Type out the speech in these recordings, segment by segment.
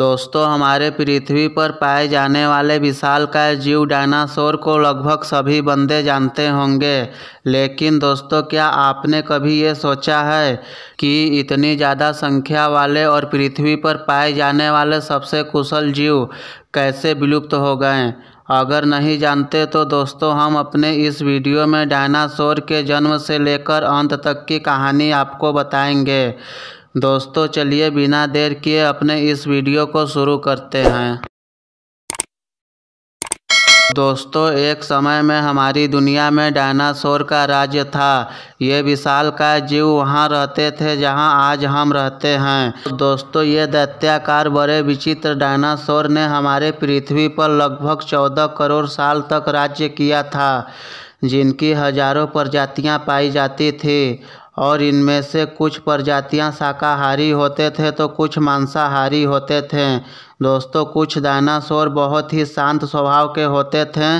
दोस्तों हमारे पृथ्वी पर पाए जाने वाले विशालकाय जीव डायनासोर को लगभग सभी बंदे जानते होंगे लेकिन दोस्तों क्या आपने कभी ये सोचा है कि इतनी ज़्यादा संख्या वाले और पृथ्वी पर पाए जाने वाले सबसे कुशल जीव कैसे विलुप्त हो गए अगर नहीं जानते तो दोस्तों हम अपने इस वीडियो में डायनासोर के जन्म से लेकर अंत तक की कहानी आपको बताएंगे दोस्तों चलिए बिना देर किए अपने इस वीडियो को शुरू करते हैं दोस्तों एक समय में हमारी दुनिया में डायनासोर का राज्य था ये विशाल का जीव वहाँ रहते थे जहाँ आज हम रहते हैं दोस्तों ये दैत्याकार बड़े विचित्र डायनासोर ने हमारे पृथ्वी पर लगभग 14 करोड़ साल तक राज्य किया था जिनकी हजारों प्रजातियाँ पाई जाती थी और इनमें से कुछ प्रजातियाँ शाकाहारी होते थे तो कुछ मांसाहारी होते थे दोस्तों कुछ डायनासोर बहुत ही शांत स्वभाव के होते थे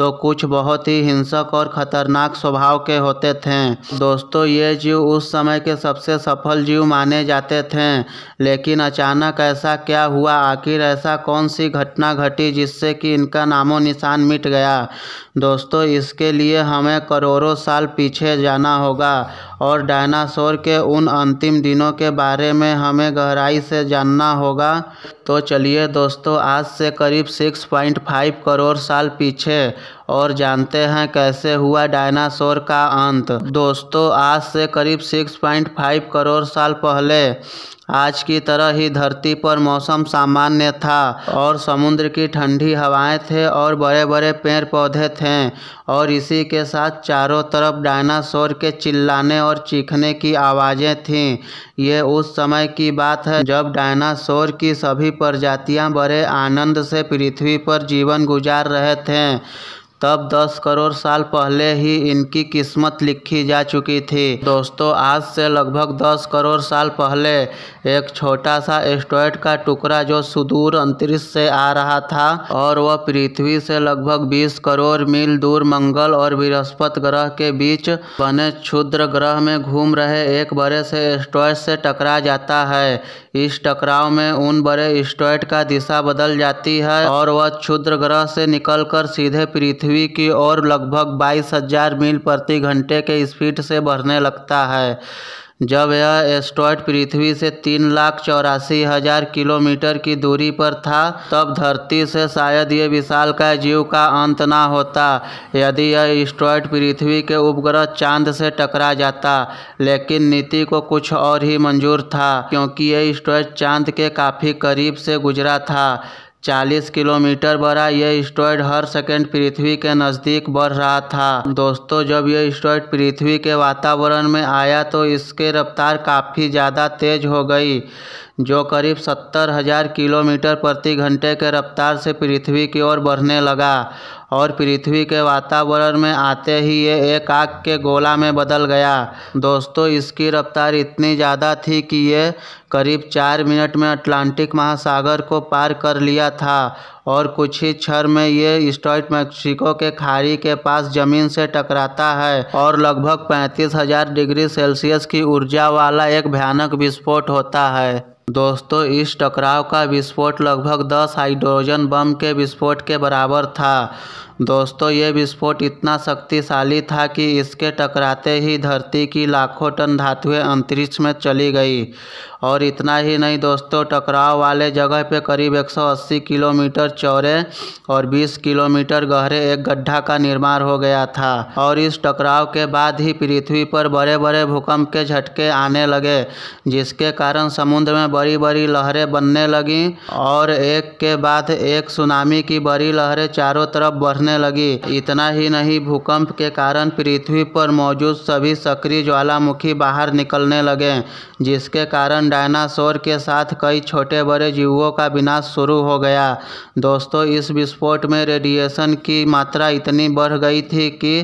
तो कुछ बहुत ही हिंसक और ख़तरनाक स्वभाव के होते थे दोस्तों ये जीव उस समय के सबसे सफल जीव माने जाते थे लेकिन अचानक ऐसा क्या हुआ आखिर ऐसा कौन सी घटना घटी जिससे कि इनका नामो निशान मिट गया दोस्तों इसके लिए हमें करोड़ों साल पीछे जाना होगा और डायनासोर के उन अंतिम दिनों के बारे में हमें गहराई से जानना होगा तो चलिए दोस्तों आज से करीब 6.5 करोड़ साल पीछे और जानते हैं कैसे हुआ डायनासोर का अंत दोस्तों आज से करीब 6.5 करोड़ साल पहले आज की तरह ही धरती पर मौसम सामान्य था और समुद्र की ठंडी हवाएं थे और बड़े बड़े पेड़ पौधे थे और इसी के साथ चारों तरफ डायनासोर के चिल्लाने और चीखने की आवाज़ें थीं ये उस समय की बात है जब डायनासोर की सभी प्रजातियां बड़े आनंद से पृथ्वी पर जीवन गुजार रहे थे तब दस करोड़ साल पहले ही इनकी किस्मत लिखी जा चुकी थी दोस्तों आज से लगभग दस करोड़ साल पहले एक छोटा सा एस्ट्रॉयड का टुकड़ा जो सुदूर अंतरिक्ष से आ रहा था और वह पृथ्वी से लगभग बीस करोड़ मील दूर मंगल और बृहस्पत ग्रह के बीच बने क्षुद्र ग्रह में घूम रहे एक बड़े से एस्ट्रॉयड से टकरा जाता है इस टकराव में उन बड़े एस्ट्रॉयड का दिशा बदल जाती है और वह क्षुद्र ग्रह से निकल सीधे पृथ्वी पृथ्वी की ओर लगभग बाईस हज़ार मील प्रति घंटे के स्पीड से बढ़ने लगता है जब यह एस्ट्रॉयड पृथ्वी से तीन लाख चौरासी हज़ार किलोमीटर की दूरी पर था तब धरती से शायद ये का जीव का अंत ना होता यदि यह एस्ट्रॉयड पृथ्वी के उपग्रह चांद से टकरा जाता लेकिन नीति को कुछ और ही मंजूर था क्योंकि यह एस्ट्रॉयड चांद के काफ़ी करीब से गुजरा था चालीस किलोमीटर बड़ा यह स्टॉइड हर सेकंड पृथ्वी के नज़दीक बढ़ रहा था दोस्तों जब यह स्टॉइड पृथ्वी के वातावरण में आया तो इसके रफ्तार काफ़ी ज़्यादा तेज़ हो गई जो करीब सत्तर हजार किलोमीटर प्रति घंटे के रफ्तार से पृथ्वी की ओर बढ़ने लगा और पृथ्वी के वातावरण में आते ही ये एक आग के गोला में बदल गया दोस्तों इसकी रफ्तार इतनी ज़्यादा थी कि ये करीब चार मिनट में अटलांटिक महासागर को पार कर लिया था और कुछ ही क्षण में ये स्टॉइट मैक्सिको के खाड़ी के पास ज़मीन से टकराता है और लगभग पैंतीस हजार डिग्री सेल्सियस की ऊर्जा वाला एक भयानक विस्फोट होता है दोस्तों इस टकराव का विस्फोट लगभग 10 हाइड्रोजन बम के विस्फोट के बराबर था दोस्तों ये विस्फोट इतना शक्तिशाली था कि इसके टकराते ही धरती की लाखों टन धातुएं अंतरिक्ष में चली गई और इतना ही नहीं दोस्तों टकराव वाले जगह पे करीब 180 किलोमीटर चौड़े और 20 किलोमीटर गहरे एक गड्ढा का निर्माण हो गया था और इस टकराव के बाद ही पृथ्वी पर बड़े बड़े भूकंप के झटके आने लगे जिसके कारण समुद्र में बड़ी बड़ी लहरें बनने लगीं और एक के बाद एक सुनामी की बड़ी लहरें चारों तरफ बढ़ने लगी इतना ही नहीं भूकंप के कारण पृथ्वी पर मौजूद सभी सक्रिय ज्वालामुखी बाहर निकलने लगे जिसके कारण डायनासोर के साथ कई छोटे बड़े जीवों का विनाश शुरू हो गया दोस्तों इस विस्फोट में रेडिएशन की मात्रा इतनी बढ़ गई थी कि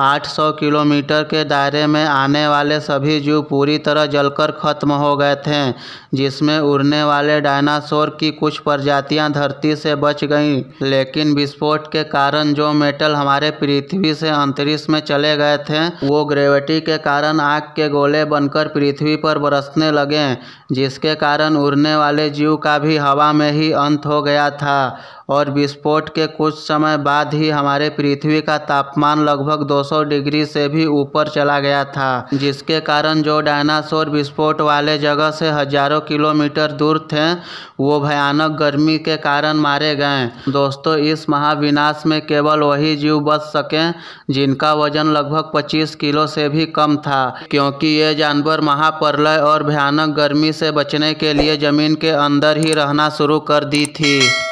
आठ सौ किलोमीटर के दायरे में आने वाले सभी जीव पूरी तरह जलकर ख़त्म हो गए थे जिसमें उड़ने वाले डायनासोर की कुछ प्रजातियां धरती से बच गईं लेकिन विस्फोट के कारण जो मेटल हमारे पृथ्वी से अंतरिक्ष में चले गए थे वो ग्रेविटी के कारण आग के गोले बनकर पृथ्वी पर बरसने लगे जिसके कारण उड़ने वाले जीव का भी हवा में ही अंत हो गया था और विस्फोट के कुछ समय बाद ही हमारे पृथ्वी का तापमान लगभग 200 डिग्री से भी ऊपर चला गया था जिसके कारण जो डायनासोर विस्फोट वाले जगह से हजारों किलोमीटर दूर थे वो भयानक गर्मी के कारण मारे गए दोस्तों इस महाविनाश में केवल वही जीव बच सके जिनका वजन लगभग 25 किलो से भी कम था क्योंकि ये जानवर महाप्रलय और भयानक गर्मी से से बचने के लिए जमीन के अंदर ही रहना शुरू कर दी थी